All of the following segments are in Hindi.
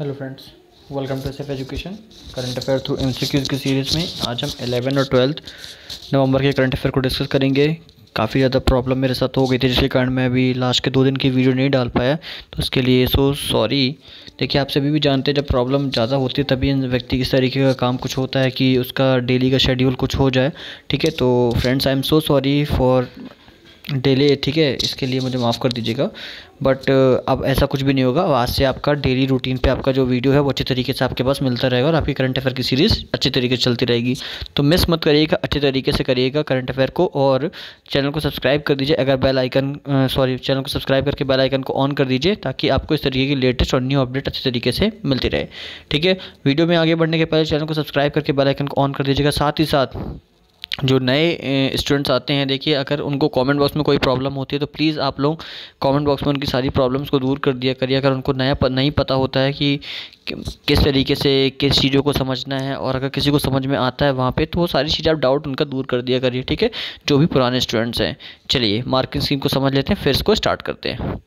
Hello friends welcome to safe education current affair through M की सीरीज़ में आज हम 11 और 12 नवंबर के करंट अफेयर को डिस्कस करेंगे काफ़ी ज़्यादा प्रॉब्लम मेरे साथ हो गई थी जिसके कारण मैं अभी लास्ट के दो दिन की वीडियो नहीं डाल पाया तो उसके लिए सो सॉरी देखिए आप सभी भी जानते हैं जब प्रॉब्लम ज़्यादा होती है तभी व्यक्ति इस तरीके का काम कुछ होता है कि उसका डेली का शेड्यूल कुछ हो जाए ठीक है तो friends I am so sorry for delay है ठीक है इसके लिए मुझे माफ़ कर दीजिएगा बट uh, अब ऐसा कुछ भी नहीं होगा आज से आपका डेली रूटीन पे आपका जो वीडियो है वो अच्छे तरीके से आपके पास मिलता रहेगा और आपकी करंट अफेयर की सीरीज़ अच्छे तरीके से चलती रहेगी तो मिस मत करिएगा अच्छे तरीके से करिएगा करंट अफेयर को और चैनल को सब्सक्राइब कर दीजिए अगर बेल आइकन सॉरी चैनल को सब्सक्राइब करके बेल आइकन को ऑन कर दीजिए ताकि आपको इस तरीके की लेटेस्ट और न्यू अपडेट अच्छे तरीके से मिलती रहे ठीक है वीडियो में आगे बढ़ने के पहले चैनल को सब्सक्राइब करके बेलाइकन को ऑन कर दीजिएगा साथ ही साथ जो नए स्टूडेंट्स आते हैं देखिए अगर उनको कमेंट बॉक्स में कोई प्रॉब्लम होती है तो प्लीज़ आप लोग कमेंट बॉक्स में उनकी सारी प्रॉब्लम्स को दूर कर दिया करिए अगर उनको नया प, नहीं पता होता है कि किस तरीके से किस चीज़ों को समझना है और अगर किसी को समझ में आता है वहाँ पे तो वो सारी चीज़ें आप डाउट उनका दूर कर दिया करिए ठीक है जो भी पुराने स्टूडेंट्स हैं चलिए मार्किंग स्कीम को समझ लेते हैं फिर इसको स्टार्ट करते हैं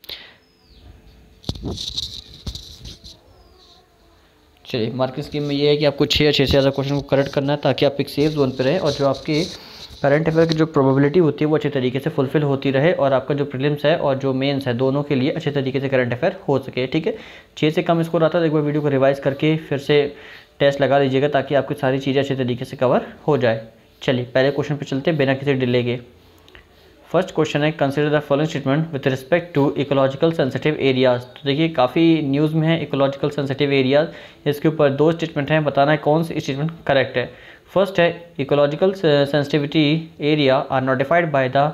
चलिए मार्किंग स्कीम में ये है कि आपको छः छः से ज़्यादा क्वेश्चन को करेक्ट करना है ताकि आप एक सेफ जोन पर रहें और जो आपके करंट अफेयर की जो प्रोबेबिलिटी होती है वो अच्छे तरीके से फुलफिल होती रहे और आपका जो प्रीलिम्स है और जो मेंस है दोनों के लिए अच्छे तरीके से करंट अफेयर हो सके ठीक है छः से कम स्कोर आता है तो एक बार वीडियो को रिवाइज़ करके फिर से टेस्ट लगा लीजिएगा ताकि आपकी सारी चीज़ें अच्छे तरीके से कवर हो जाए चलिए पहले क्वेश्चन पर चलते बिना किसी डिले के फर्स्ट क्वेश्चन है consider the following statement with respect to ecological sensitive areas तो देखिए काफ़ी न्यूज़ में है इकोलॉजिकल सेंसिटिव एरियाज इसके ऊपर दो स्टेटमेंट हैं बताना है कौन सी स्टेटमेंट करेक्ट है फर्स्ट है ecological sensitivity area are notified by the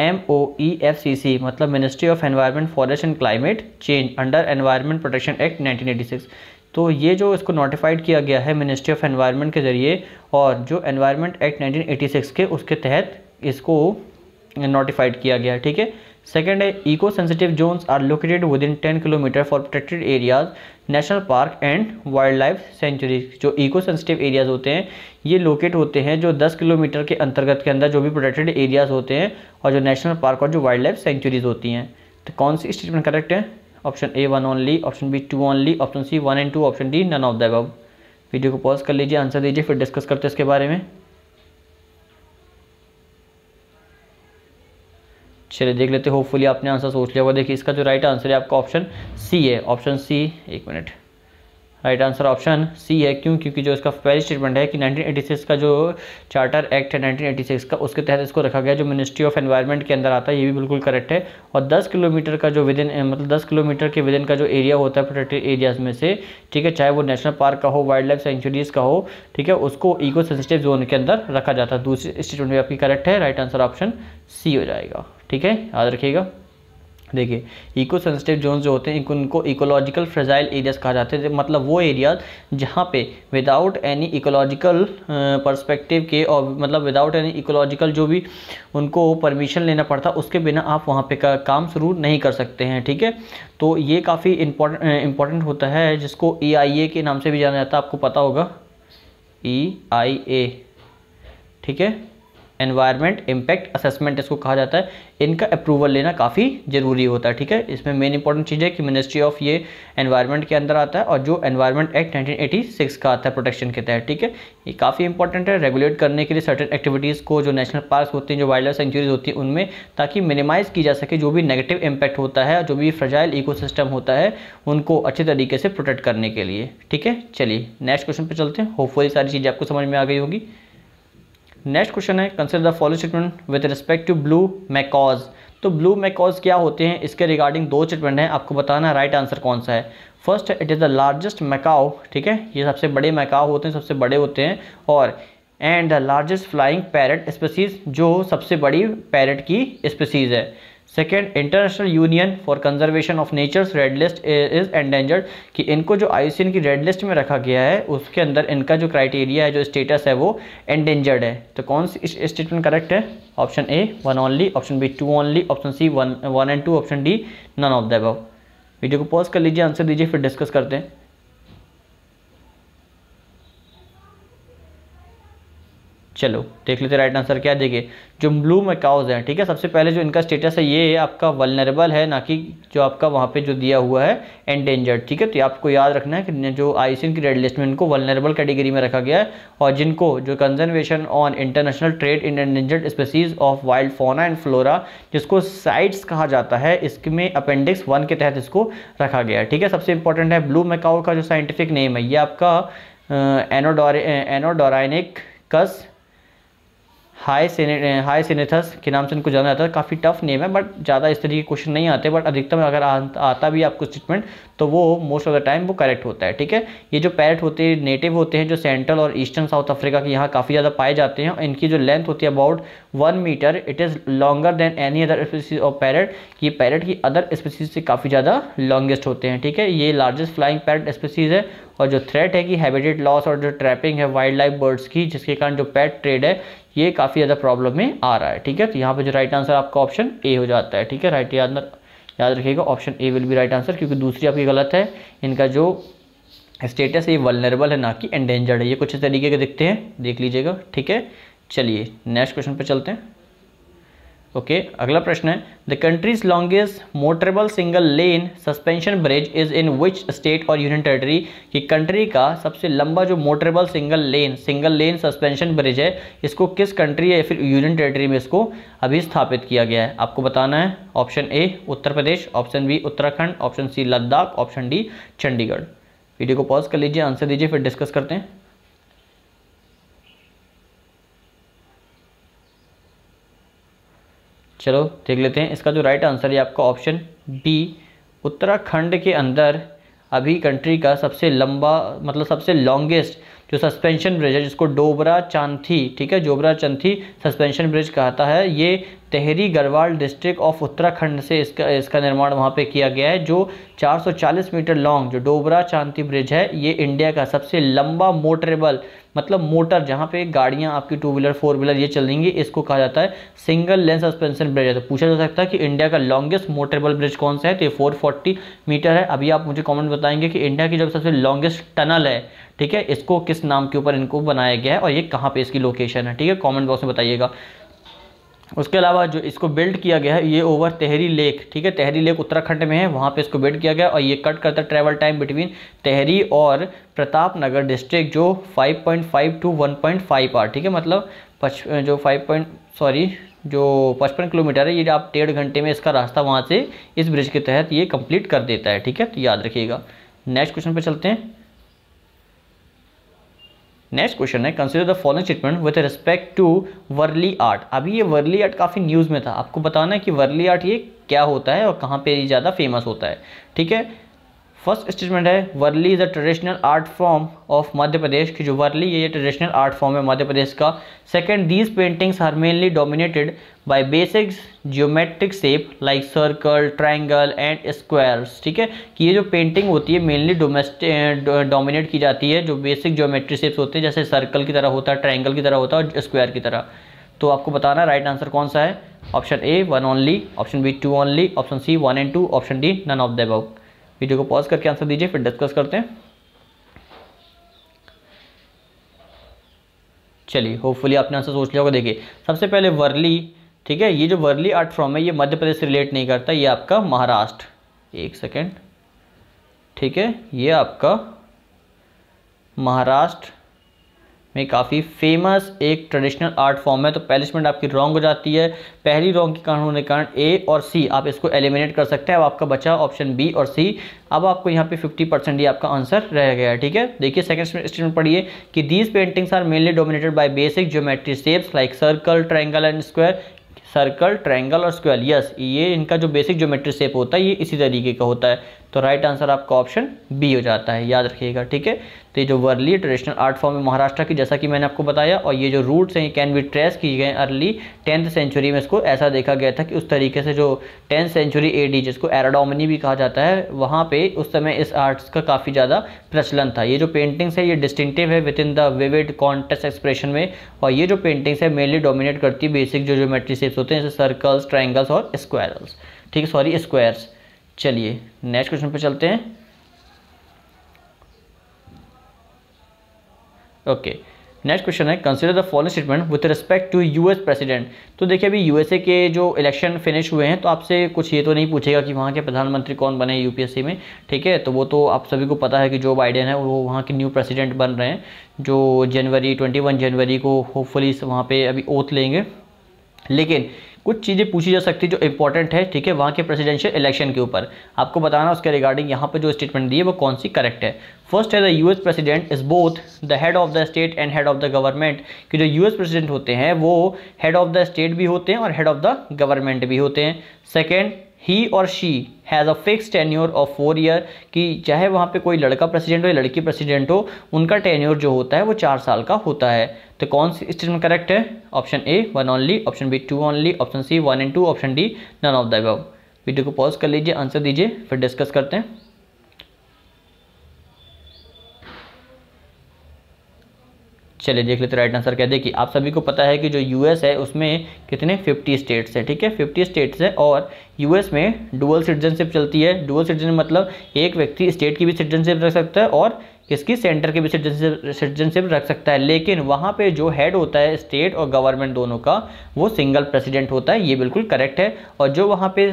M O E F C C मतलब ministry of environment forest and climate change under environment protection act 1986 तो ये जो इसको नोटिफाइड किया गया है मिनिस्ट्री ऑफ एनवायरमेंट के ज़रिए और जो एनवायरमेंट एक्ट 1986 के उसके तहत इसको नोटिफाइड किया गया है ठीक है सेकेंड है eco sensitive zones are located within ten kilometre for protected areas national park and wild life sanctuaries जो इको सेंसिटिव एरियाज होते हैं ये लोकेट होते हैं जो 10 किलोमीटर के अंतर्गत के अंदर जो भी प्रोटेक्टेड एरियाज होते हैं और जो नेशनल पार्क और जो वाइल्ड लाइफ सेंचुरीज होती हैं तो कौन सी स्टेटमेंट करेक्ट है option A one only option B two only option C one and two option D none of the video को पॉज कर लीजिए आंसर दीजिए फिर डिस्कस करते हैं इसके बारे में चलिए देख लेते होपफुली आपने आंसर सोच लिया होगा देखिए इसका जो राइट आंसर है आपका ऑप्शन सी है ऑप्शन सी एक minute right answer option C है क्यों क्योंकि जो इसका पहली स्टेटमेंट है कि 1986 का जो चार्टर एक्ट है 1986 का उसके तहत इसको रखा गया जो मिनिस्ट्री ऑफ एनवायरनमेंट के अंदर आता है ये भी बिल्कुल करेक्ट है और 10 किलोमीटर का जो विदिन मतलब 10 किलोमीटर के विदिन का जो एरिया होता है प्रोटेक्टेड एरियाज में से ठीक है चाहे वो नेशनल पार्क का हो वाइल्ड लाइफ सेंचुरीज़ का हो ठीक है उसको इको सेंसिटिव जोन के अंदर रखा जाता है दूसरी स्टेटमेंट भी आपकी करेक्ट है राइट आंसर ऑप्शन सी हो जाएगा ठीक है याद रखिएगा देखिए इको सेंसिटिव जोन जो होते हैं उनको इकोलॉजिकल फ्रेजाइल एरियाज कहा जाते हैं मतलब वो एरियाज जहाँ पे विदाउट एनी इकोलॉजिकल पर्सपेक्टिव के और मतलब विदाउट एनी इकोलॉजिकल जो भी उनको परमिशन लेना पड़ता उसके बिना आप वहाँ पे का, काम शुरू नहीं कर सकते हैं ठीक है तो ये काफ़ी इम्पोर्टेंट इम्पोर्टेंट होता है जिसको ई के नाम से भी जाना जाता है आपको पता होगा ई e ठीक है एनवायरमेंट इम्पैक्ट असेसमेंट इसको कहा जाता है इनका अप्रूवल लेना काफ़ी ज़रूरी होता है ठीक है इसमें मेन इंपॉर्टेंट चीज़ है कि मिनिस्ट्री ऑफ ये एनवायरमेंट के अंदर आता है और जो एनवायरमेंट एक्ट 1986 का आता है प्रोटेक्शन के तहत ठीक है ये काफ़ी इंपॉर्टेंट है रेगुलेट करने के लिए सर्टन एक्टिविटीज़ को जो नेशनल पार्क होती हैं जो वाइल्ड लाइफ सेंचुरीज होती हैं उनमें ताकि मिनिमाइज़ की जा सके जो भी नेगेटिव इम्पैक्ट होता है जो भी फ्रजाइल इको होता है उनको अच्छे तरीके से प्रोटेक्ट करने के लिए ठीक है चलिए नेक्स्ट क्वेश्चन पर चलते हैं होपफुली सारी चीज़ें आपको समझ में आ गई होगी नेक्स्ट क्वेश्चन है consider the follow statement with respect to blue macaws तो ब्लू मैकॉज क्या होते हैं इसके रिगार्डिंग दो स्टेटमेंट हैं आपको बताना राइट आंसर कौन सा है first it is the largest macaw ठीक है ये सबसे बड़े मैकाओ होते हैं सबसे बड़े होते हैं और and the largest flying parrot species जो सबसे बड़ी पैरट की स्पेसीज है second international union for conservation of nature's red list is endangered कि इनको जो आई की रेड लिस्ट में रखा गया है उसके अंदर इनका जो क्राइटेरिया है जो स्टेटस है वो एंडेंजर्ड है तो कौन सी स्टेटमेंट करेक्ट है option A one only option B two only option C one one and two option D none of the above video को पॉज कर लीजिए आंसर दीजिए फिर डिस्कस करते हैं चलो देख लेते राइट आंसर क्या देखिए जो ब्लू मैकाउज हैं ठीक है सबसे पहले जो इनका स्टेटस है ये आपका वलनरेबल है ना कि जो आपका वहाँ पे जो दिया हुआ है एंडेंजर्ड ठीक है तो आपको याद रखना है कि जो आईसीएन की रेड लिस्ट में इनको वलनरेबल कैटेगरी में रखा गया है और जिनको जो conservation on international trade in endangered species of wild fauna and flora जिसको साइट्स कहा जाता है इसमें अपेंडिक्स वन के तहत इसको रखा गया है ठीक है सबसे इंपॉर्टेंट है ब्लू मैकाओ का जो साइंटिफिक नेम है ये आपका एनोडोर एनोडोराइनिक कस हाई सेने हाई सेनेथस के नाम से इनको जाना जाता है काफ़ी टफ नेम है बट ज़्यादा इस तरीके के क्वेश्चन नहीं आते बट अधिकतम अगर आ, आता भी आपको स्टेटमेंट तो वो मोस्ट ऑफ द टाइम वो करेक्ट होता है ठीक है ये जो पैरट होते हैं नेटिव होते हैं जो सेंट्रल और ईस्टर्न साउथ अफ्रीका के यहाँ काफ़ी ज़्यादा पाए जाते हैं इनकी जो लेंथ होती है about one metre it is longer than any other species of parrot ये पैरट की अदर स्पीसीज से काफ़ी ज़्यादा लॉन्गेस्ट होते हैं ठीक है ये लार्जेस्ट फ्लाइंग पैरट स्पीसीज़ है और जो थ्रेट है कि हैबिटेट लॉस और जो ट्रैपिंग है वाइल्ड लाइफ बर्ड्स की जिसके कारण जो पैट ट्रेड है ये काफ़ी ज़्यादा प्रॉब्लम में आ रहा है ठीक है तो यहाँ पर जो राइट आंसर आपका ऑप्शन ए हो जाता है ठीक है राइट याद याद रखिएगा option A will be right answer क्योंकि दूसरी आपकी गलत है इनका जो स्टेटस है ये वलनरेबल है ना कि एंडेंजर्ड है ये कुछ तरीके के दिखते हैं देख लीजिएगा ठीक है चलिए नेक्स्ट क्वेश्चन पर चलते हैं ओके okay, अगला प्रश्न है the country's longest motorable single lane suspension bridge is in which state और यूनियन टेरिटरी कि कंट्री का सबसे लंबा जो motorable single lane single lane suspension bridge है इसको किस कंट्री या फिर यूनियन टेरिटरी में इसको अभी स्थापित किया गया है आपको बताना है option A Uttar Pradesh option B Uttarakhand option C Ladakh option D Chandigarh video को पॉज कर लीजिए आंसर दीजिए फिर डिस्कस करते हैं चलो देख लेते हैं इसका जो राइट आंसर है आपका ऑप्शन बी उत्तराखंड के अंदर अभी कंट्री का सबसे लंबा मतलब सबसे लॉन्गेस्ट जो सस्पेंशन ब्रिज है जिसको डोबरा चांथी ठीक है जोबरा चंथी सस्पेंशन ब्रिज कहता है ये तेहरी गढ़वाल डिस्ट्रिक्ट ऑफ उत्तराखंड से इसका इसका निर्माण वहाँ पे किया गया है जो 440 मीटर लॉन्ग जो डोबरा चांती ब्रिज है ये इंडिया का सबसे लंबा मोटरेबल मतलब मोटर जहाँ पे गाड़ियाँ आपकी टू व्हीलर फोर व्हीलर ये चलेंगी इसको कहा जाता है सिंगल लेंस सस्पेंशन ब्रिज है तो पूछा जा सकता है कि इंडिया का लॉन्गेस्ट मोटरेबल ब्रिज कौन सा है तो ये फोर मीटर है अभी आप मुझे कॉमेंट बताएंगे कि इंडिया की जब सबसे लॉन्गेस्ट टनल है ठीक है इसको किस नाम के ऊपर इनको बनाया गया है और ये कहाँ पे इसकी लोकेशन है ठीक है कमेंट बॉक्स में बताइएगा उसके अलावा जो इसको बिल्ड किया गया है ये ओवर तेहरी लेक ठीक है तेहरी लेक उत्तराखंड में है वहाँ पे इसको बिल्ड किया गया और ये कट करता है ट्रैवल टाइम बिटवीन तेहरी और प्रताप नगर डिस्ट्रिक्ट जो 5.5 टू 1.5 आर ठीक है मतलब पच जो 5. पॉइंट सॉरी जो 55 किलोमीटर है ये आप डेढ़ घंटे में इसका रास्ता वहाँ से इस ब्रिज के तहत ये कंप्लीट कर देता है ठीक है तो याद रखिएगा नेक्स्ट क्वेश्चन पर चलते हैं नेक्स्ट क्वेश्चन है consider the following statement with respect to Warli art अभी ये वर्ली आर्ट काफ़ी न्यूज़ में था आपको बताना है कि वर्ली आर्ट ये क्या होता है और कहाँ पे ज़्यादा फेमस होता है ठीक है फर्स्ट स्टेटमेंट है Warli is a traditional art form of Madhya Pradesh की जो वर्ली है ये ट्रेडिशनल आर्ट फॉर्म है मध्य प्रदेश का second these paintings are mainly dominated by basics geometric shape like circle triangle and squares ठीक है कि ये जो पेंटिंग होती है मेनली डोमेस्टिक डोमिनेट की जाती है जो बेसिक ज्योमेट्री शेप्स होते हैं जैसे सर्कल की तरह होता है ट्राइंगल की तरह होता है और स्क्वायर की तरह तो आपको बताना राइट आंसर कौन सा है option A one only option B two only option C one and two option D none of the about video को पॉज करके आंसर दीजिए फिर डिस्कस करते हैं चलिए होपफुली आपने आंसर सोच लिया होगा देखिए सबसे पहले वर्ली ठीक है ये जो वर्ली आर्ट फॉर्म है ये मध्य प्रदेश से रिलेट नहीं करता ये आपका महाराष्ट्र एक सेकेंड ठीक है ये आपका महाराष्ट्र में काफ़ी फेमस एक ट्रेडिशनल आर्ट फॉर्म है तो पहली आपकी रॉन्ग हो जाती है पहली रॉन्ग के कारण होने के कारण ए और सी आप इसको एलिमिनेट कर सकते हैं अब आपका बचा ऑप्शन बी और सी अब आपको यहाँ पे 50 परसेंट ही आपका आंसर रह गया ठीक है देखिए सेकंड स्टेटमेंट पढ़िए कि these paintings are mainly dominated by basic geometry shapes like circle triangle and square circle triangle और स्क्वायर यस ये इनका जो बेसिक ज्योमेट्री शेप होता है ये इसी तरीके का होता है तो राइट आंसर आपका ऑप्शन बी हो जाता है याद रखिएगा ठीक है तो ये जो वर्ली ट्रेडिशनल आर्ट फॉर्म है महाराष्ट्र की जैसा कि मैंने आपको बताया और ये जो रूट्स हैं कैन बी ट्रेस किए गए अर्ली टेंथ सेंचुरी में इसको ऐसा देखा गया था कि उस तरीके से जो टेंथ सेंचुरी डी जिसको एराडोमनी भी कहा जाता है वहाँ पर उस समय इस आर्ट्स का काफ़ी ज़्यादा प्रचलन था ये जो पेंटिंग्स है ये डिस्टिंगटिव है within the vivid contest expression में और ये जो पेंटिंग्स है मेनली डोमिनेट करती है बेसिक जो जो शेप्स होते हैं जैसे सर्कल्स ट्राइंगल्स और स्क्वायरल्स ठीक है सॉरी स्क्वायर्स चलिए नेक्स्ट क्वेश्चन पे चलते हैं ओके नेक्स्ट क्वेश्चन है consider the following statement with respect to US president तो देखिए अभी यूएसए के जो इलेक्शन फिनिश हुए हैं तो आपसे कुछ ये तो नहीं पूछेगा कि वहाँ के प्रधानमंत्री कौन बने यूपीएससी में ठीक है तो वो तो आप सभी को पता है कि जो बाइडेन है वो वहाँ के न्यू प्रेसिडेंट बन रहे हैं जो जनवरी ट्वेंटी जनवरी को होपफुली वहाँ पर अभी ओथ लेंगे लेकिन कुछ चीज़ें पूछी जा सकती है जो इंपॉर्टेंट है ठीक है वहाँ के प्रेसिडेंशियल इलेक्शन के ऊपर आपको बताना उसके रिगार्डिंग यहाँ पर जो स्टेटमेंट दी है वो कौन सी करेक्ट है फर्स्ट है the US president is both the head of the state and head of the government कि जो यूएस प्रेसिडेंट होते हैं वो हेड ऑफ द स्टेट भी होते हैं और हेड ऑफ द गवर्नमेंट भी होते हैं सेकेंड ही और she has a fix tenure of four year कि चाहे वहाँ पे कोई लड़का प्रेसिडेंट हो या लड़की प्रेसिडेंट हो उनका टेन्योर जो होता है वो चार साल का होता है तो कौन सी स्टेटमेंट करेक्ट है option A one only option B two only option C one and two option D none of the above video को पॉज कर लीजिए आंसर दीजिए फिर डिस्कस करते हैं चलिए देख लेते राइट आंसर क्या देखिए आप सभी को पता है कि जो यूएस है उसमें कितने 50 स्टेट्स हैं ठीक है 50 स्टेट्स हैं और यूएस में डुअल सिटीजनशिप चलती है डुअल सिटीजन मतलब एक व्यक्ति स्टेट की भी सिटीजनशिप रख सकता है और किसकी सेंटर की भी सिटीजनशिप रख सकता है लेकिन वहाँ पे जो हेड होता है स्टेट और गवर्नमेंट दोनों का वो सिंगल प्रेसिडेंट होता है ये बिल्कुल करेक्ट है और जो वहाँ पे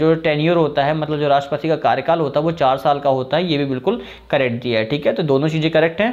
जो टेन्योर होता है मतलब जो राष्ट्रपति का कार्यकाल होता है वो चार साल का होता है ये भी बिल्कुल करेक्ट दिया है ठीक है तो दोनों चीज़ें करेक्ट हैं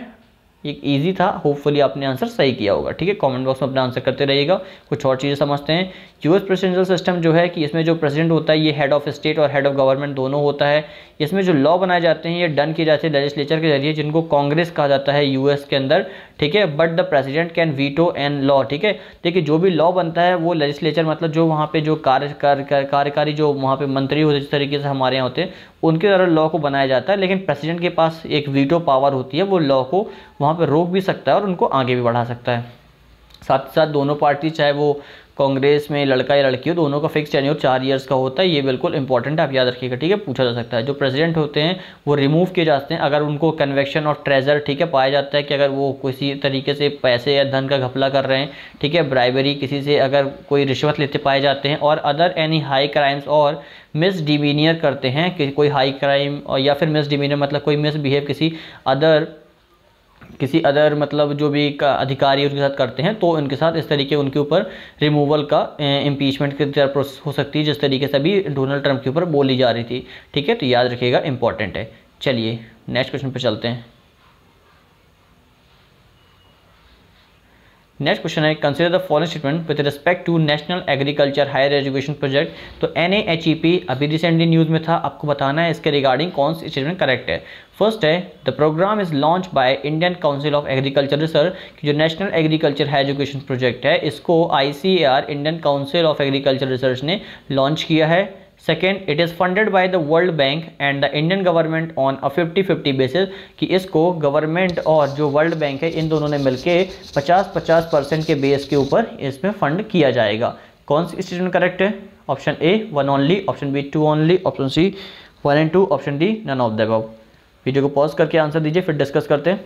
ये इजी था होपफुली आपने आंसर सही किया होगा ठीक है कमेंट बॉक्स में अपना आंसर करते रहिएगा कुछ और चीज़ें समझते हैं यूएस प्रेसिडेंशियल सिस्टम जो है कि इसमें जो प्रेसिडेंट होता है ये हेड ऑफ स्टेट और हेड ऑफ गवर्नमेंट दोनों होता है इसमें जो लॉ बनाए जाते हैं ये डन किए जाते हैं लेजिस्लेचर के जरिए जिनको कांग्रेस कहा जाता है यूएस के अंदर ठीक है but the president can veto an law ठीक है देखिए जो भी लॉ बनता है वो लेजिस्लेचर मतलब जो वहाँ पर जो कार्य कार्यकारी जो वहाँ पर मंत्री होते जिस तरीके से हमारे यहाँ होते हैं उनके द्वारा लॉ को बनाया जाता है लेकिन प्रेसिडेंट के पास एक वीटो पावर होती है वो लॉ को वहाँ वहाँ पर रोक भी सकता है और उनको आगे भी बढ़ा सकता है साथ ही साथ दोनों पार्टी चाहे वो कांग्रेस में लड़का या लड़की हो दोनों का फिक्स टेन्योर चार ईयर्स का होता है ये बिल्कुल इंपॉर्टेंट आप याद रखिएगा ठीक है पूछा जा सकता है जो प्रेसिडेंट होते हैं वो रिमूव किए जाते हैं अगर उनको कन्वेक्शन ऑफ ट्रेजर ठीक है पाया जाता है कि अगर वो किसी तरीके से पैसे या धन का घपला कर रहे हैं ठीक है ब्राइबरी किसी से अगर कोई रिश्वत लेते पाए जाते हैं और अदर एनी हाई क्राइम्स और मिस डिमीनियर करते हैं कि कोई हाई क्राइम या फिर मिस डिमीनियर मतलब कोई मिस बिहेव किसी अदर किसी अदर मतलब जो भी अधिकारी उनके साथ करते हैं तो उनके साथ इस तरीके उनके ऊपर रिमूवल का इम्पीचमेंट की तरह प्रोसेस हो सकती है जिस तरीके से अभी डोनाल्ड ट्रंप के ऊपर बोली जा रही थी ठीक है तो याद रखिएगा इंपॉर्टेंट है चलिए नेक्स्ट क्वेश्चन पर चलते हैं नेक्स्ट क्वेश्चन है consider the foreign statement with respect to national agriculture higher education project तो एन e अभी रिसेंटली न्यूज़ में था आपको बताना है इसके रिगार्डिंग कौन सी स्टेटमेंट करेक्ट है फर्स्ट है the programme is launch by Indian council of agriculture research जो national agriculture higher education project है इसको I Indian council of agriculture research ने लॉन्च किया है second it is funded by the World Bank and the Indian government on a fifty fifty basis कि इसको गवर्नमेंट और जो वर्ल्ड बैंक है इन दोनों ने मिलकर पचास पचास परसेंट के बेस के ऊपर इसमें फंड किया जाएगा कौन सी स्टेटमेंट करेक्ट है option A one only option B two only option C one and two option D none of the above video को पॉज करके आंसर दीजिए फिर डिस्कस करते हैं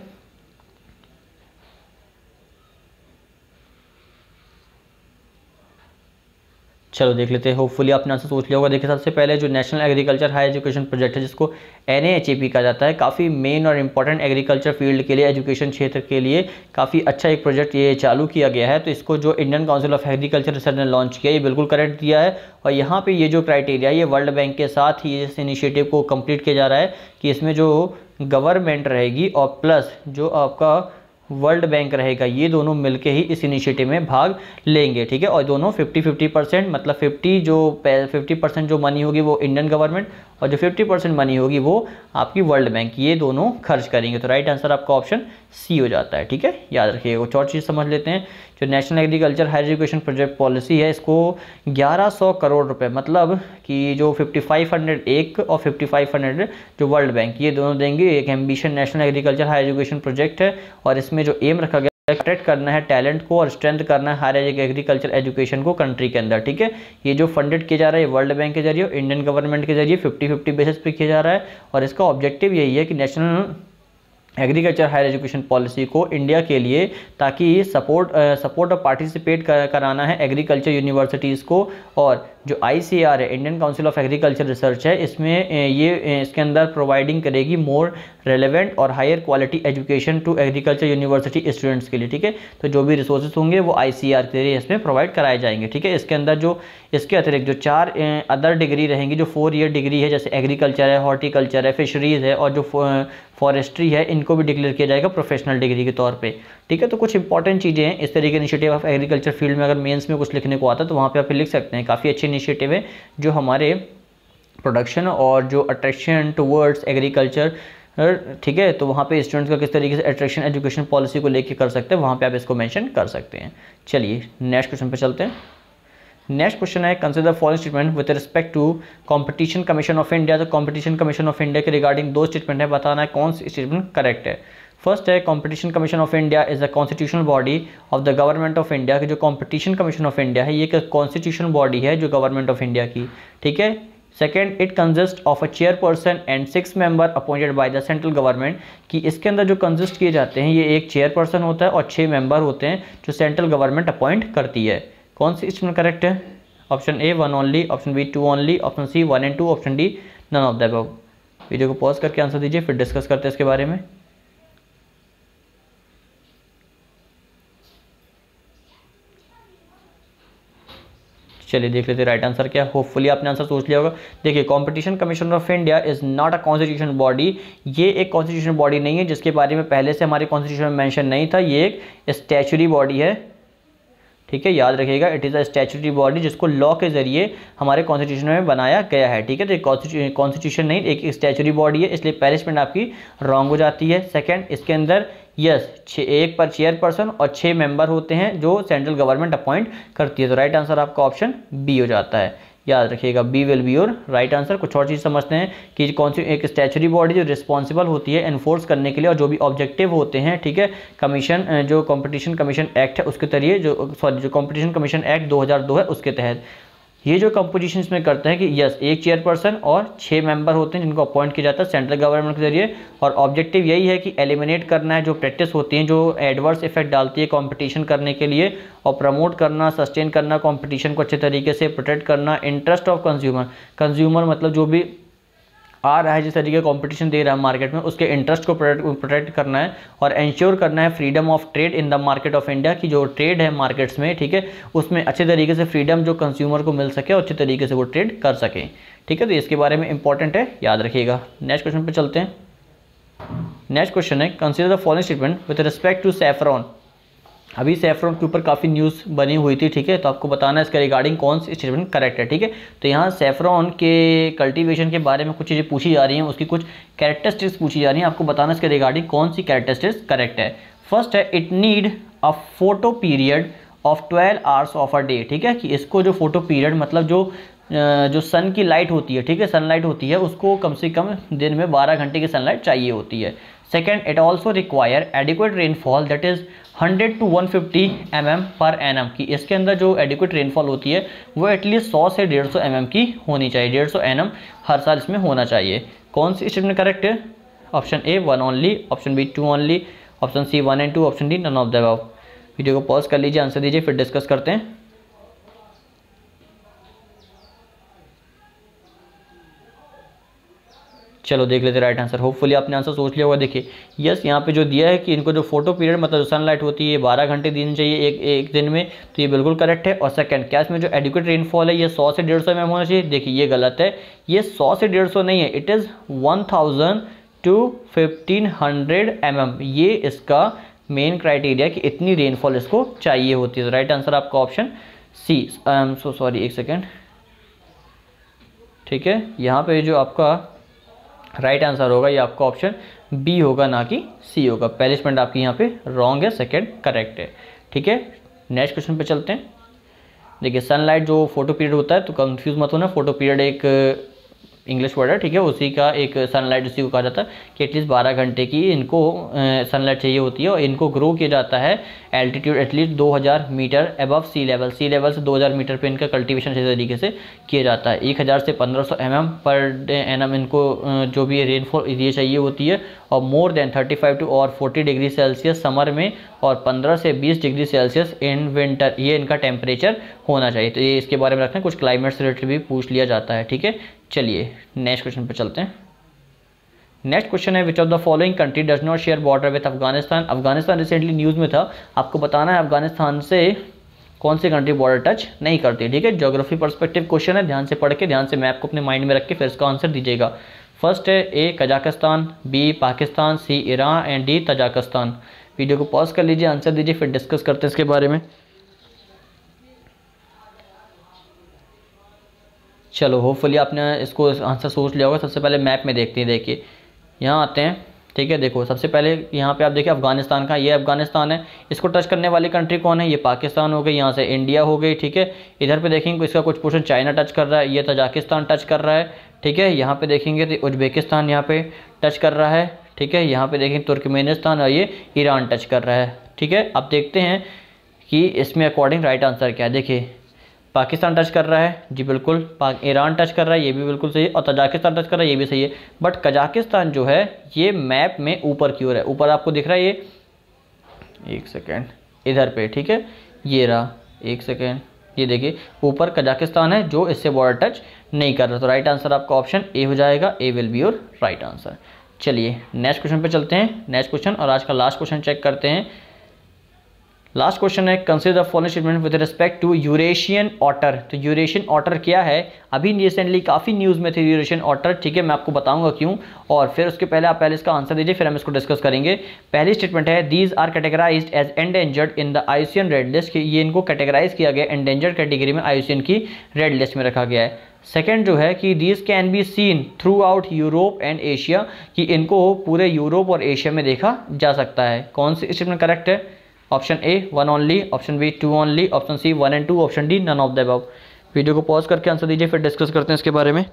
चलो देख लेते हैं होपफुली आपने आंसर सोच लिया होगा देखिए सबसे पहले जो national agriculture high education project है जिसको एन कहा जाता है काफ़ी मेन और इंपॉर्टेंट एग्रीकल्चर फील्ड के लिए एजुकेशन क्षेत्र के लिए काफ़ी अच्छा एक प्रोजेक्ट ये चालू किया गया है तो इसको जो Indian council of agriculture research ने लॉन्च किया ये बिल्कुल करेक्ट दिया है और यहाँ पर ये जो क्राइटेरिया ये वर्ल्ड बैंक के साथ ही इस इनिशिएटिव को कम्प्लीट किया जा रहा है कि इसमें जो गवर्नमेंट रहेगी और प्लस जो आपका वर्ल्ड बैंक रहेगा ये दोनों मिलके ही इस इनिशिएटिव में भाग लेंगे ठीक है और दोनों 50 50 परसेंट मतलब 50 जो 50 परसेंट जो मनी होगी वो इंडियन गवर्नमेंट और जो 50 परसेंट मनी होगी वो आपकी वर्ल्ड बैंक ये दोनों खर्च करेंगे तो राइट आंसर आपका ऑप्शन सी हो जाता है ठीक है याद रखिएगा कुछ और चीज़ समझ लेते हैं जो national agriculture higher education project policy है इसको 1100 करोड़ रुपए मतलब कि जो 5500 एक और 5500 जो वर्ल्ड बैंक ये दोनों देंगे एक ambition national agriculture higher education project है और इसमें जो एम रखा गया अट्रैक्ट करना है टैलेंट को और स्ट्रेंथ करना है हायर एग्रीकल्चर एजुकेशन को कंट्री के अंदर ठीक है ये जो फंडेड किया जा रहा है वर्ल्ड बैंक के जरिए इंडियन गवर्नमेंट के जरिए फिफ्टी फिफ्टी बेसिस पे किया जा रहा है और इसका ऑब्जेक्टिव यही है कि national agriculture higher education policy को इंडिया के लिए ताकि सपोर्ट सपोर्ट और पार्टिसिपेट कर, कराना है एग्रीकल्चर यूनिवर्सिटीज़ को और जो आई है Indian council of agriculture research है इसमें ये इसके अंदर प्रोवाइडिंग करेगी मोर रेलेवेंट और higher quality education to agriculture university students के लिए ठीक है तो जो भी रिसोर्सेज होंगे वो आई के लिए इसमें प्रोवाइड कराए जाएंगे ठीक है इसके अंदर जो इसके अतिरिक्त जो चार अदर डिग्री रहेंगी जो फोर ईयर डिग्री है जैसे एग्रीकल्चर है हॉर्टिकल्चर है फिशरीज़ है और जो फॉरेस्ट्री है इनको भी डिक्लेयर किया जाएगा प्रोफेशनल डिग्री के तौर पे ठीक है तो कुछ इंपॉर्टेंट चीज़ें हैं इस तरीके इनिशिएटिव ऑफ एग्रीकल्चर फील्ड में अगर मेंस में कुछ लिखने को आता है तो वहाँ पे आप लिख सकते हैं काफ़ी अच्छे इनिशिएटिव है जो हमारे प्रोडक्शन और जो अट्रैक्शन टूवर्ड्स एग्रीकल्चर ठीक है तो वहाँ पर स्टूडेंट्स का किस तरीके से अट्रैक्शन एजुकेशन पॉलिसी को लेकर कर सकते हैं वहाँ पर आप इसको मैंशन कर सकते हैं चलिए नेक्स्ट क्वेश्चन पर चलते हैं नेक्स्ट क्वेश्चन है consider for statement with respect to competition commission of India तो कंपटीशन कमीशन ऑफ इंडिया के रिगार्डिंग दो स्टेटमेंट है बताना है कौन सी स्टेटमेंट करेक्ट है फर्स्ट है competition commission of India is the constitutional body of the government of India की जो कॉम्पिटिशन कमीशन ऑफ इंडिया है ये एक कॉन्स्टिट्यूशनल बॉडी है जो गवर्नमेंट ऑफ इंडिया की ठीक है second it consist of a chairperson and six member appointed by the central government कि इसके अंदर जो कंजिस्ट किए जाते हैं ये एक चेयरपर्सन होता है और छः मेंबर होते हैं जो सेंट्रल गवर्नमेंट अपॉइंट करती है कौन सी स्टेटमेंट करेक्ट है option A one only option B two only option C one and two option D none of the above video को पॉज करके आंसर दीजिए फिर डिस्कस करते हैं इसके बारे में चलिए देख लेते राइट आंसर क्या होपफुली आपने आंसर सोच लिया होगा देखिए competition commission of India is not a constitution body ये एक कॉन्स्टिट्यूशन बॉडी नहीं है जिसके बारे में पहले से हमारे कॉन्स्टिट्यूशन में मेंशन नहीं था ये एक स्टैचुरी बॉडी है ठीक है याद रखिएगा it is a statutory body जिसको लॉ के जरिए हमारे कॉन्स्टिट्यूशन में बनाया गया है ठीक है तो कॉन्स्टिट्यूशन नहीं एक स्टैचुटरी बॉडी है इसलिए पैरिशमेंट आपकी रॉन्ग हो जाती है सेकेंड इसके अंदर यस छः एक पर चेयरपर्सन और छः मेंबर होते हैं जो सेंट्रल गवर्नमेंट अपॉइंट करती है तो राइट आंसर आपका ऑप्शन बी हो जाता है याद रखिएगा B will be your right answer कुछ और चीज़ समझते हैं कि कौन सी एक स्टैचुरी बॉडी जो रिस्पॉन्सिबल होती है इन्फोर्स करने के लिए और जो भी ऑब्जेक्टिव होते हैं ठीक है कमीशन जो कॉम्पिटिशन कमीशन एक्ट है उसके तरीके जो सॉरी जो कॉम्पिटिशन कमीशन एक्ट 2002 है उसके तहत ये जो कंपोजिशन इसमें करते हैं कि यस एक चेयरपर्सन और छः मेंबर होते हैं जिनको अपॉइंट किया जाता है सेंट्रल गवर्नमेंट के जरिए और ऑब्जेक्टिव यही है कि एलिमिनेट करना है जो प्रैक्टिस होती हैं जो एडवर्स इफेक्ट डालती है कंपटीशन करने के लिए और प्रमोट करना सस्टेन करना कंपटीशन को अच्छे तरीके से प्रोटेक्ट करना इंटरेस्ट ऑफ कंज्यूमर कंज्यूमर मतलब जो भी आ रहा है जिस तरीके का कॉम्पिटिशन दे रहा है मार्केट में उसके इंटरेस्ट को प्रोटेक्ट करना है और इंश्योर करना है freedom of trade in the market of India की जो ट्रेड है मार्केट्स में ठीक है उसमें अच्छे तरीके से फ्रीडम जो कंज्यूमर को मिल सके और अच्छे तरीके से वो ट्रेड कर सके ठीक है तो इसके बारे में इंपॉर्टेंट है याद रखिएगा नेक्स्ट क्वेश्चन पर चलते हैं नेक्स्ट क्वेश्चन है consider the following statement with respect to saffron अभी सेफ्रॉन के ऊपर काफ़ी न्यूज़ बनी हुई थी ठीक है तो आपको बताना है इसके रिगार्डिंग कौन सी स्टेटमेंट करेक्ट है ठीक है तो यहाँ सेफ्रॉन के कल्टीवेशन के बारे में कुछ चीज़ें पूछी जा रही हैं उसकी कुछ कैरेक्टरिस्टिक्स पूछी जा रही हैं आपको बताना इसके रिगार्डिंग कौन सी कैरेक्टरिस्टिक्स करेक्ट है फर्स्ट है it need a photo period of twelve hours of a day ठीक है कि इसको जो फोटो पीरियड मतलब जो जो सन की लाइट होती है ठीक है सनलाइट होती है उसको कम से कम दिन में 12 घंटे की सनलाइट चाहिए होती है second it also require adequate rainfall that is 100 to 150 fifty mm per annum की इसके अंदर जो एडिक्वेट रेनफॉल होती है वो एटलीस्ट 100 से 150 सौ mm की होनी चाहिए 150 सौ mm हर साल इसमें होना चाहिए कौन सी स्टेटमेंट करेक्ट है option A one only option B two only option C one and two option D none of the video को पॉज कर लीजिए आंसर दीजिए फिर डिस्कस करते हैं चलो देख लेते राइट आंसर होपफुली आपने आंसर सोच लिया होगा देखिए यस यहाँ पे जो दिया है कि इनको जो फोटो पीरियड मतलब सनलाइट होती है बारह घंटे दिन चाहिए एक एक दिन में तो ये बिल्कुल करेक्ट है और सेकंड क्या इसमें जो एडिक्वेट रेनफॉल है ये सौ से डेढ़ सौ एम होना चाहिए देखिए ये गलत है ये सौ से डेढ़ सौ नहीं है it is one thousand to fifteen hundred M ये इसका मेन क्राइटेरिया कि इतनी रेनफॉल इसको चाहिए होती है राइट आंसर आपका option C I am so sorry एक सेकेंड ठीक है यहाँ पे जो आपका राइट आंसर होगा ये आपका ऑप्शन बी होगा ना कि सी होगा पहले स्टेटमेंट आपकी यहाँ पे रॉन्ग है सेकंड करेक्ट है ठीक है नेक्स्ट क्वेश्चन पे चलते हैं देखिए सनलाइट जो फोटो पीरियड होता है तो कंफ्यूज मत होना फोटो पीरियड एक इंग्लिश वर्ड है ठीक है उसी का एक सनलाइट उसी को कहा जाता है कि एटलीस्ट बारह घंटे की इनको सनलाइट चाहिए होती है और इनको ग्रो किया जाता है एल्टीट्यूड एटलीस्ट दो हज़ार metre above sea level sea level से दो हज़ार मीटर पर इनका कल्टिवेशन सही तरीके से किया जाता है एक हज़ार से पंद्रह सौ M M per day N M इनको जो भी रेनफॉल ये चाहिए होती है और more than thirty five to और फोर्टी डिग्री सेल्सियस समर में और 15 से 20 डिग्री सेल्सियस इन विंटर ये इनका टेम्परेचर होना चाहिए तो ये इसके बारे में रखना कुछ क्लाइमेट से रिलेटेड भी पूछ लिया जाता है ठीक है चलिए नेक्स्ट क्वेश्चन पर चलते हैं नेक्स्ट क्वेश्चन है which of the following country does not share border with Afghanistan Afghanistan recently news में था आपको बताना है अफगानिस्तान से कौन सी कंट्री बॉर्डर टच नहीं करती ठीक है जोग्राफी परस्पेक्टिव क्वेश्चन है ध्यान से पढ़ के ध्यान से मैप को अपने माइंड में रख के फिर इसका आंसर दीजिएगा फर्स्ट है A Kazakhstan B Pakistan C Iran and D Tajikistan video को पॉज कर लीजिए आंसर दीजिए फिर डिस्कस करते हैं इसके बारे में चलो होपफुली आपने इसको आंसर सोच लिया होगा सबसे पहले मैप में देखते हैं देखिए यहाँ आते हैं ठीक है देखो सबसे पहले यहाँ पे आप देखिए अफगानिस्तान का ये अफगानिस्तान है इसको टच करने वाली कंट्री कौन है ये पाकिस्तान हो गई यहाँ से इंडिया हो गई ठीक है इधर पे देखेंगे इसका कुछ पोर्शन चाइना टच कर रहा है ये तजाकिस्तान टच कर रहा है ठीक है यहाँ पे देखेंगे तो उज्बेकिस्तान यहाँ पे टच कर रहा है ठीक है यहाँ पे देखें तुर्कमेनिस्तान और ये ईरान टच कर रहा है ठीक है अब देखते हैं कि इसमें अकॉर्डिंग राइट आंसर क्या है देखिए पाकिस्तान टच कर रहा है जी बिल्कुल ईरान टच कर रहा है ये भी बिल्कुल सही है और तजाकिस्तान टच कर रहा है ये भी सही है बट कजाकिस्तान जो है ये मैप में ऊपर की ओर है ऊपर आपको दिख रहा है ये एक सेकेंड इधर पे ठीक है ये रहा एक सेकेंड ये देखिए ऊपर कजाकिस्तान है जो इससे बॉर्डर टच नहीं कर रहा तो राइट आंसर आपका ऑप्शन ए हो जाएगा A will be your right answer चलिए नेक्स्ट क्वेश्चन पे चलते हैं नेक्स्ट क्वेश्चन और आज का लास्ट क्वेश्चन चेक करते हैं लास्ट क्वेश्चन है consider following statement with respect to Eurasian otter तो यूरेशियन ऑटर क्या है अभी रिसेंटली काफ़ी न्यूज़ में थे यूरेशियन ऑटर ठीक है मैं आपको बताऊंगा क्यों और फिर उसके पहले आप पहले इसका आंसर दीजिए फिर हम इसको डिस्कस करेंगे पहली स्टेटमेंट है these are categorize as endangered in the ICN red list ये इनको कैटेगराइज किया गया एंडेंजर्ड कैटेगरी में आईसीएन की रेड लिस्ट में रखा गया है सेकेंड जो है कि this can be seen throughout Europe and Asia कि इनको पूरे यूरोप और एशिया में देखा जा सकता है कौन सी स्टेटमेंट करेक्ट है option A one only option B two only option C one and two option D none of the above video को पॉज करके आंसर दीजिए फिर डिस्कस करते हैं इसके बारे में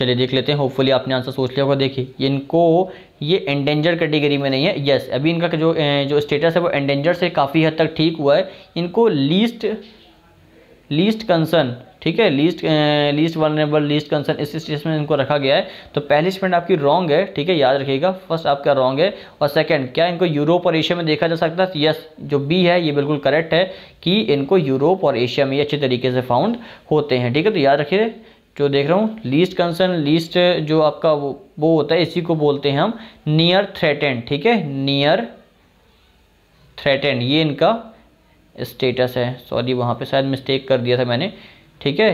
चलिए देख लेते हैं होपफुली आपने आंसर सोच लिया होगा देखिए इनको ये एंडेंजर कैटेगरी में नहीं है यस अभी इनका जो जो स्टेटस है वो एंडेंजर से काफ़ी हद तक ठीक हुआ है इनको लीस्ट लीस्ट कंसर्न ठीक है least least vulnerable least concern इस स्टेज में इनको रखा गया है तो पहली स्टेंट आपकी रॉन्ग है ठीक है याद रखिएगा फर्स्ट आपका रॉन्ग है और सेकंड क्या इनको यूरोप और एशिया में देखा जा सकता है यस जो बी है ये बिल्कुल करेक्ट है कि इनको यूरोप और एशिया में अच्छे तरीके से फाउंड होते हैं ठीक है तो याद रखिए जो देख रहा हूँ लीस्ट कंसर्न लीस्ट जो आपका वो वो होता है इसी को बोलते हैं हम नियर थ्रेटेंड ठीक है नियर थ्रेटेंड ये इनका स्टेटस है सॉरी वहाँ पे शायद मिस्टेक कर दिया था मैंने ठीक है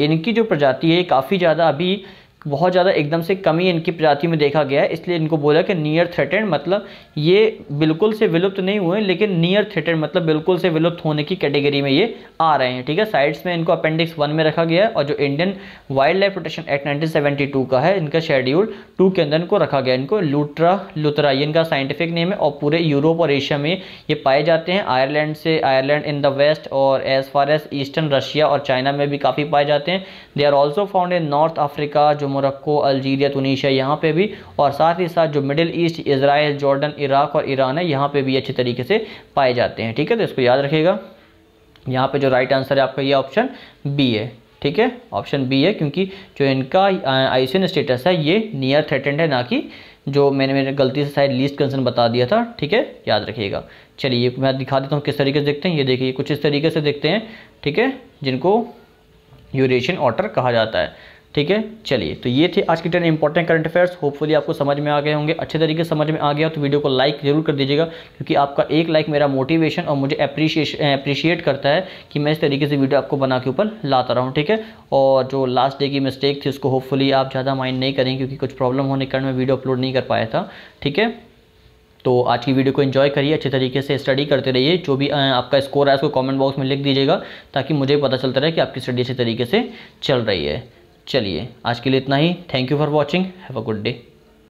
इनकी जो प्रजाति है काफ़ी ज़्यादा अभी बहुत ज़्यादा एकदम से कमी इनकी प्रजाति में देखा गया है इसलिए इनको बोला कि नियर थ्रेटेड मतलब ये बिल्कुल से विलुप्त नहीं हुए लेकिन नियर थ्रेटेड मतलब बिल्कुल से विलुप्त होने की कैटेगरी में ये आ रहे हैं ठीक है साइड्स में इनको अपेंडिक्स वन में रखा गया है और जो Indian wildlife protection act nineteen का है इनका शेड्यूल टू के अंदर इनको रखा गया इनको लूट्रा लुतरा ये इनका साइंटिफिक नेम है और पूरे यूरोप और एशिया में ये पाए जाते हैं आयरलैंड से आयरलैंड इन द वेस्ट और as far as eastern Russia और चाइना में भी काफ़ी पाए जाते हैं they are also found in North Africa जो जो मोरक्को अल्जीरिया तुनिशिया यहाँ पे भी और साथ ही साथ जो Middle East Israel Jordan Iraq और ईरान है यहाँ पे भी अच्छे तरीके से पाए जाते हैं ठीक है तो इसको याद रखेगा यहाँ पे जो राइट आंसर है आपका ये ऑप्शन बी है ठीक है ऑप्शन बी है क्योंकि जो इनका आईसीन स्टेटस है ये नियर थ्रेटेंड है ना कि जो मैंने मेरे गलती से शायद लीस्ट कंसर्न बता दिया था ठीक है याद रखिएगा चलिए मैं दिखा देता हूँ किस तरीके से देखते हैं ये देखिए कुछ इस तरीके से देखते हैं ठीक है जिनको यूरेशियन ऑर्डर कहा जाता है ठीक है चलिए तो ये थे आज के ten important current affairs hopefully आपको समझ में आ गए होंगे अच्छे तरीके से समझ में आ गया तो वीडियो को लाइक जरूर कर दीजिएगा क्योंकि आपका एक लाइक मेरा मोटिवेशन और मुझे अप्रिशिएशन अप्रिशिएट करता है कि मैं इस तरीके से वीडियो आपको बना के ऊपर लाता रहा हूँ ठीक है और जो लास्ट डे की मिस्टेक थी उसको होपफुली आप ज़्यादा माइंड नहीं करें क्योंकि कुछ प्रॉब्लम होने के कारण मैं वीडियो अपलोड नहीं कर पाया था ठीक है तो आज की वीडियो को एंजॉय करिए अच्छे तरीके से स्टडी करते रहिए जो भी आपका स्कोर है उसको कमेंट बॉक्स में लिख दीजिएगा ताकि मुझे पता चलता रहे कि आपकी स्टडी अच्छे तरीके से चल रही है चलिए आज के लिए इतना ही thank you for watching have a good day